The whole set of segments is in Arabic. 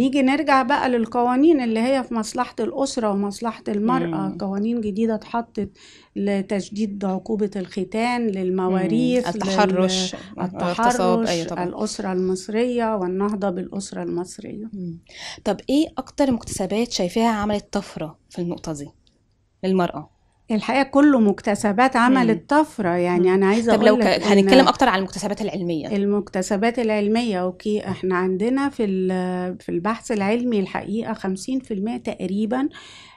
نيجي نرجع بقى للقوانين اللي هي في مصلحة الأسرة ومصلحة المرأة مم. قوانين جديدة اتحطت لتشديد عقوبة الختان للمواريث التحرش التحرش أيوة طبعا. الأسرة المصرية والنهضة بالأسرة المصرية مم. طب إيه أكتر مكتسبات شايفاها عملت طفرة في النقطة دي للمرأة؟ الحقيقه كله مكتسبات عملت طفره يعني انا عايزه اقول طب لو ك... هنتكلم اكتر عن المكتسبات العلميه المكتسبات العلميه اوكي احنا عندنا في في البحث العلمي الحقيقه 50% تقريبا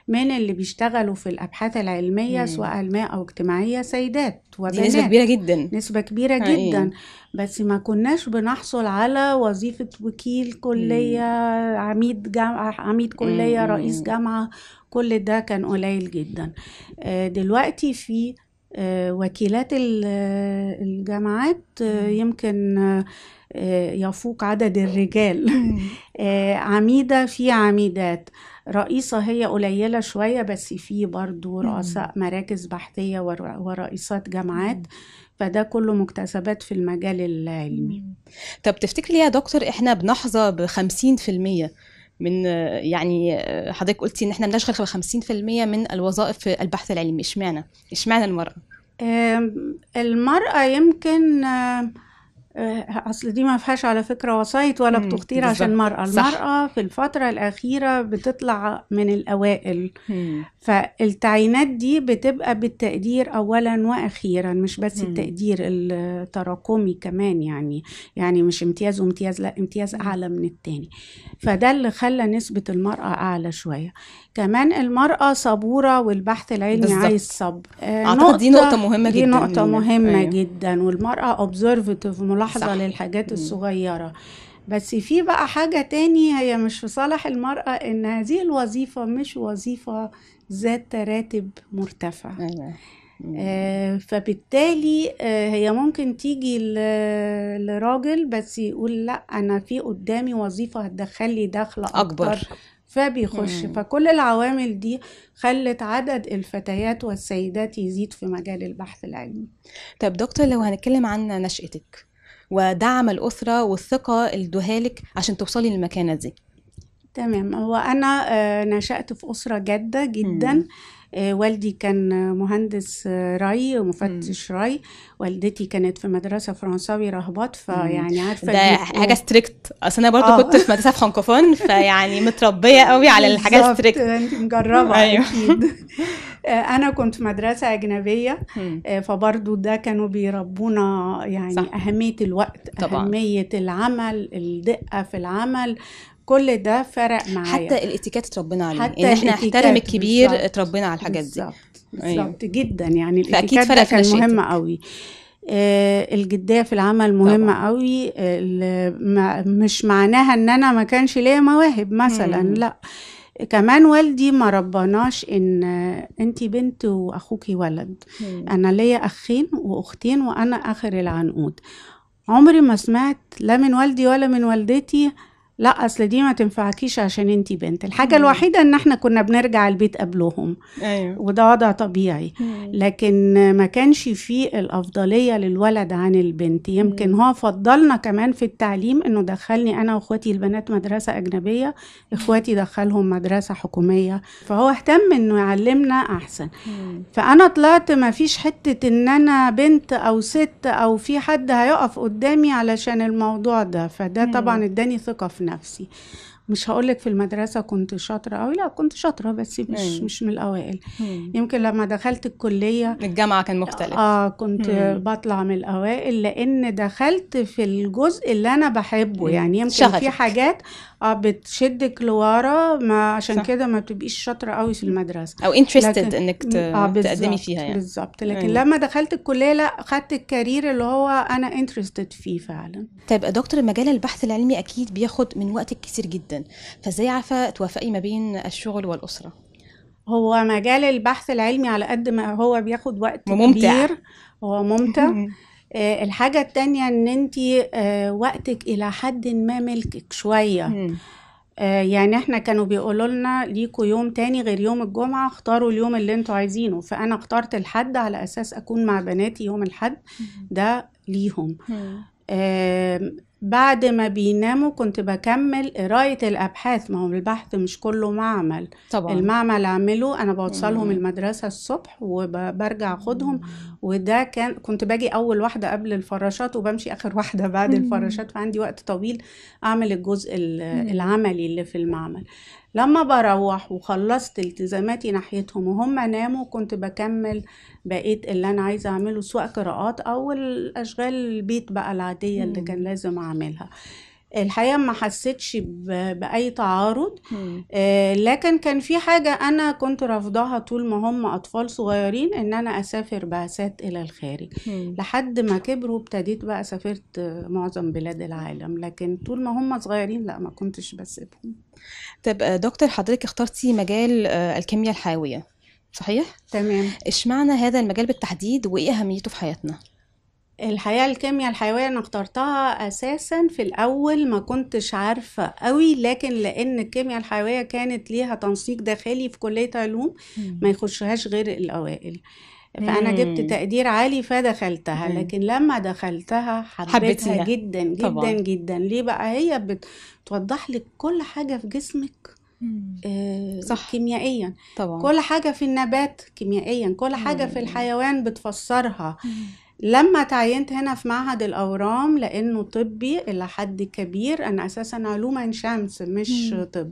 من اللي بيشتغلوا في الابحاث العلميه مم. سواء علميه او اجتماعيه سيدات وبنات دي نسبه كبيره جدا نسبه كبيره هاي. جدا بس ما كناش بنحصل على وظيفه وكيل كليه مم. عميد جامعه عميد كليه مم. رئيس جامعه كل ده كان قليل جدا آه، دلوقتي في آه، وكيلات آه، الجامعات يمكن يفوق عدد الرجال عميدة في عميدات رئيسة هي قليلة شوية بس في برضو رؤساء مراكز بحثية ورئيسات جامعات فده كله مكتسبات في المجال العلمي طب تفتكري يا دكتور احنا بنحظى بخمسين في المية من يعني حضرتك قلتي ان احنا بنشغل 50% من الوظائف في البحث العلمي اشمعنى اشمعنى المراه المراه يمكن آه، اصل دي ما فيهاش على فكره وسايط ولا بتختير عشان المراه المراه في الفتره الاخيره بتطلع من الاوائل فالتعيينات دي بتبقى بالتقدير اولا واخيرا مش بس مم. التقدير التراكمي كمان يعني يعني مش امتياز وامتياز لا امتياز اعلى من التاني فده اللي خلى نسبه المراه اعلى شويه كمان المرأة صبورة والبحث العلمي بالزبط. عايز صبر آه، أعتقد نقطة دي نقطة مهمة دي جدا دي نقطة مهمة أيوه. جدا والمرأة اوبزرفتيف ملاحظة صح. للحاجات الصغيرة بس في بقى حاجة تاني هي مش في صالح المرأة إن هذه الوظيفة مش وظيفة ذات راتب مرتفع أيوة. آه فبالتالي آه هي ممكن تيجي لراجل بس يقول لا انا في قدامي وظيفه هتدخل لي دخل اكبر, أكبر. فبيخش مم. فكل العوامل دي خلت عدد الفتيات والسيدات يزيد في مجال البحث العلمي طب دكتور لو هنتكلم عن نشأتك ودعم الاسره والثقه اللي ادوهالك عشان توصلي للمكانه دي تمام هو انا آه، نشات في اسره جاده جدا م. آه، والدي كان مهندس ري ومفتش راي ري والدتي كانت في مدرسه فرنساوي رهبات فيعني عارفه ده حاجه ستريكت اصل انا برضه آه. كنت في مدرسه فرانكوفون فيعني متربيه قوي على الحاجات ستريكت انت مجربه ايوه اكيد آه، انا كنت في مدرسه اجنبيه آه، فبرضه ده كانوا بيربونا يعني صح. اهميه الوقت طبعا. اهميه العمل الدقه في العمل كل ده فرق معايا حتى الاتيكيت اتربينا عليه حتى ان احنا نحترم الكبير اتربينا على الحاجات دي بالظبط أيوه. جدا يعني الاتيكات فرق كان مهم قوي آه الجديه في العمل مهمه طبعا. قوي مش معناها ان انا ما كانش ليا مواهب مثلا مم. لا كمان والدي ما ربناش ان انت بنت واخوكي ولد مم. انا ليا اخين واختين وانا اخر العنقود عمري ما سمعت لا من والدي ولا من والدتي لا اصل دي ما تنفعكيش عشان انت بنت الحاجه الوحيده ان احنا كنا بنرجع البيت قبلهم أيوه. وده وضع طبيعي مم. لكن ما كانش فيه الافضليه للولد عن البنت يمكن مم. هو فضلنا كمان في التعليم انه دخلني انا واخواتي البنات مدرسه اجنبيه اخواتي دخلهم مدرسه حكوميه فهو اهتم انه يعلمنا احسن مم. فانا طلعت ما فيش حته ان انا بنت او ست او في حد هيقف قدامي علشان الموضوع ده فده طبعا اداني ثقه في نفسي مش هقولك في المدرسه كنت شاطره قوي لا كنت شاطره بس مش مم. أيوة. مش من الاوائل مم. يمكن لما دخلت الكليه الجامعه كان مختلف اه كنت مم. بطلع من الاوائل لان دخلت في الجزء اللي انا بحبه مم. يعني يمكن شغلك. في حاجات اه بتشدك لورا ما عشان كده ما بتبقيش شاطره قوي في المدرسه او انترستد انك ت... آه تقدمي فيها يعني بالظبط لكن مم. أيوة. لما دخلت الكليه لا خدت الكارير اللي هو انا انترستد فيه فعلا طيب دكتور مجال البحث العلمي اكيد بياخد من وقتك كتير جدا فازاي عارفه توافقي ما بين الشغل والاسره هو مجال البحث العلمي على قد ما هو بياخد وقت وممتع. كبير هو ممتع آه، الحاجه التانية ان انت آه، وقتك الى حد ما ملكك شويه آه، يعني احنا كانوا بيقولوا لنا ليكوا يوم تاني غير يوم الجمعه اختاروا اليوم اللي انتوا عايزينه فانا اخترت الحد على اساس اكون مع بناتي يوم الحد ده ليهم بعد ما بيناموا كنت بكمل قراية الأبحاث ما هو البحث مش كله معمل طبعا. المعمل أعمله أنا بوصلهم مم. المدرسة الصبح وبرجع أخدهم وده كان كنت باجي أول واحدة قبل الفراشات وبمشي آخر واحدة بعد الفراشات فعندي وقت طويل أعمل الجزء العملي اللي في المعمل لما بروح وخلصت التزاماتي ناحيتهم وهم ناموا كنت بكمل بقيت اللي أنا عايزة أعمله سواء قراءات أو الأشغال البيت بقى العادية اللي كان لازم أعملها الحقيقه ما حسيتش باي تعارض آه لكن كان في حاجه انا كنت رافضاها طول ما هم اطفال صغيرين ان انا اسافر بعثات الى الخارج مم. لحد ما كبروا ابتديت بقى سافرت معظم بلاد العالم لكن طول ما هم صغيرين لا ما كنتش بسيبهم طب آه، دكتور حضرتك اخترتي مجال آه، الكيمياء الحيويه صحيح تمام اشمعنى هذا المجال بالتحديد وايه اهميته في حياتنا الحقيقة الكيمياء الحيوية أنا اخترتها أساسا في الأول ما كنتش عارفة قوي لكن لأن الكيمياء الحيوية كانت ليها تنسيق داخلي في كلية علوم ما يخشهاش غير الأوائل فأنا جبت تقدير عالي فدخلتها لكن لما دخلتها حبيتها جدا جدا طبعا. جدا ليه بقى هي بتوضح لك كل حاجة في جسمك آه صح كيميائيا طبعا. كل حاجة في النبات كيميائيا كل حاجة مم. في الحيوان بتفسرها مم. لما تعينت هنا في معهد الأورام لأنه طبي إلى حد كبير أنا أساسا علوم عين شمس مش مم. طب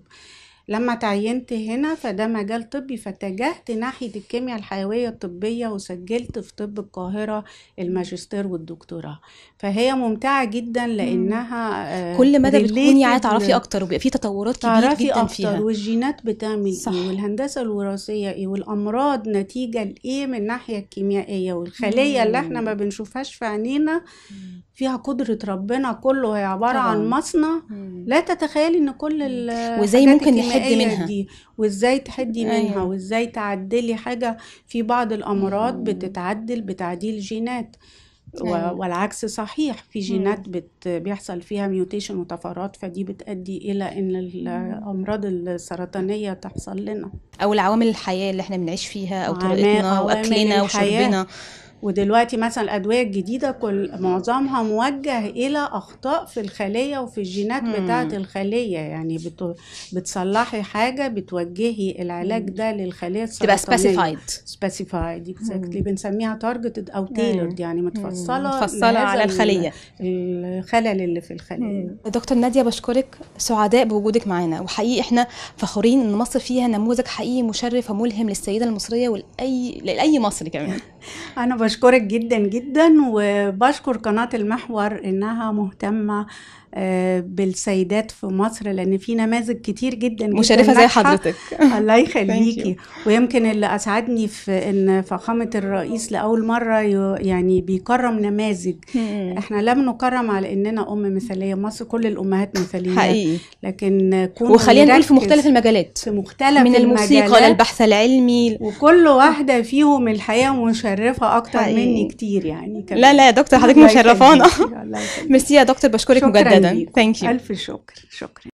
لما تعينت هنا فده مجال طبي فاتجهت ناحية الكيمياء الحيوية الطبية وسجلت في طب القاهرة الماجستير والدكتوراه فهي ممتعة جدا لأنها آه، كل مدى بتكوني عايزة تعرفي أكتر وبيبقى في تطورات كبيرة جدا أكتر فيها والجينات بتعمل إيه، صح. إيه والهندسة الوراثية إيه والأمراض نتيجة لإيه من الناحية الكيميائية والخلية مم. اللي إحنا ما بنشوفهاش في عينينا فيها قدرة ربنا كله هي عبارة طبعا. عن مصنع لا تتخيلي ان كل وازاي ممكن نحد منها دي وازاي تحدي أيوه. منها وازاي تعدلي حاجة في بعض الامراض مم. بتتعدل بتعديل جينات أيوه. والعكس صحيح في جينات بت بيحصل فيها ميوتيشن وطفرات فدي بتؤدي الى ان الامراض السرطانيه تحصل لنا او العوامل الحياه اللي احنا بنعيش فيها او طريقتنا واكلنا وشربنا ودلوقتي مثلا الادويه الجديده كل معظمها موجه الى اخطاء في الخليه وفي الجينات بتاعه الخليه يعني بتصلحي حاجه بتوجهي العلاج ده للخليه السرطانيه تبقى سبيسيفايد سبيسيفايد اكزاكتلي بنسميها تارجتد او تيلورد يعني متفصله متفصله على الخليه الخلل اللي في الخليه دكتور ناديه بشكرك سعداء بوجودك معانا وحقيقي احنا فخورين ان مصر فيها نموذج حقيقي مشرف وملهم للسيده المصريه ولاي لاي مصري كمان انا بشكرك جدا جدا وبشكر قناه المحور انها مهتمه آه، بالسيدات في مصر لان في نماذج كتير جدا مشرفه زي حضرتك الله يخليكي ويمكن اللي اسعدني في ان فخامه الرئيس لاول مره يعني بيكرم نماذج احنا لم نكرم على اننا ام مثاليه مصر كل الامهات مثاليات حقيقي لكن وخلينا نقول في مختلف المجالات في مختلف من الموسيقى للبحث العلمي وكل واحده فيهم الحقيقه مشرفه اكتر حقيقي. مني كتير يعني كمان. لا لا يا دكتور حضرتك مشرفانا ميرسي يا دكتور بشكرك مجددا جدا ثانك يو الف شكر شكرا